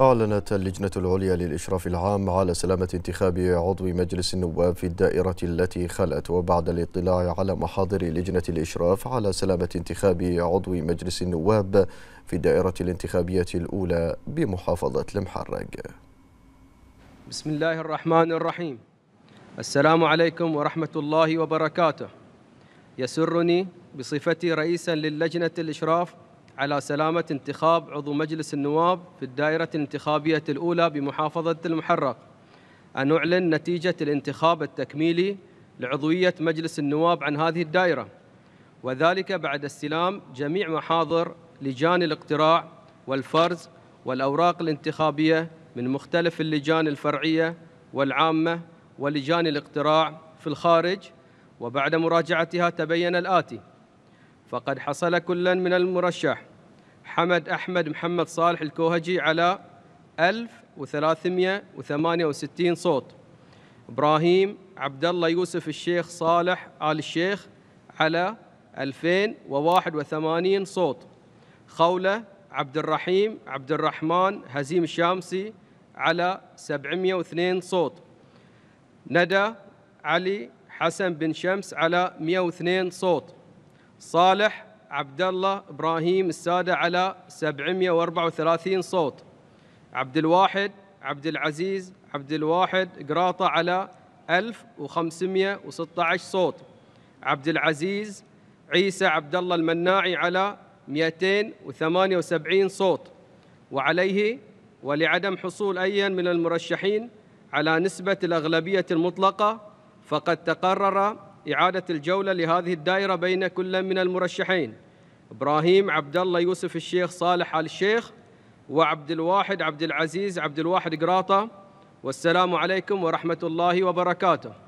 أعلنت اللجنة العليا للإشراف العام على سلامة انتخاب عضو مجلس النواب في الدائرة التي خلت وبعد الاطلاع على محاضر لجنة الإشراف على سلامة انتخاب عضو مجلس النواب في الدائرة الانتخابية الأولى بمحافظة المحرق بسم الله الرحمن الرحيم السلام عليكم ورحمة الله وبركاته يسرني بصفتي رئيسا للجنة الإشراف على سلامة انتخاب عضو مجلس النواب في الدائرة الانتخابية الأولى بمحافظة المحرق أن أعلن نتيجة الانتخاب التكميلي لعضوية مجلس النواب عن هذه الدائرة وذلك بعد استلام جميع محاضر لجان الاقتراع والفرز والأوراق الانتخابية من مختلف اللجان الفرعية والعامة ولجان الاقتراع في الخارج وبعد مراجعتها تبين الآتي فقد حصل كل من المرشح حمد أحمد محمد صالح الكوهجي على 1368 صوت إبراهيم عبد الله يوسف الشيخ صالح آل الشيخ على 2081 صوت خولة عبد الرحيم عبد الرحمن هزيم الشامسي على 702 صوت ندى علي حسن بن شمس على 102 صوت صالح عبد الله ابراهيم الساده على 734 صوت عبد الواحد عبد العزيز عبد الواحد قراطه على 1516 صوت عبد العزيز عيسى عبد الله المناعي على 278 صوت وعليه ولعدم حصول أي من المرشحين على نسبة الأغلبية المطلقة فقد تقرر إعادة الجولة لهذه الدائرة بين كل من المرشحين إبراهيم عبد الله يوسف الشيخ صالح آل الشيخ وعبد الواحد عبد العزيز عبد الواحد قراطة والسلام عليكم ورحمة الله وبركاته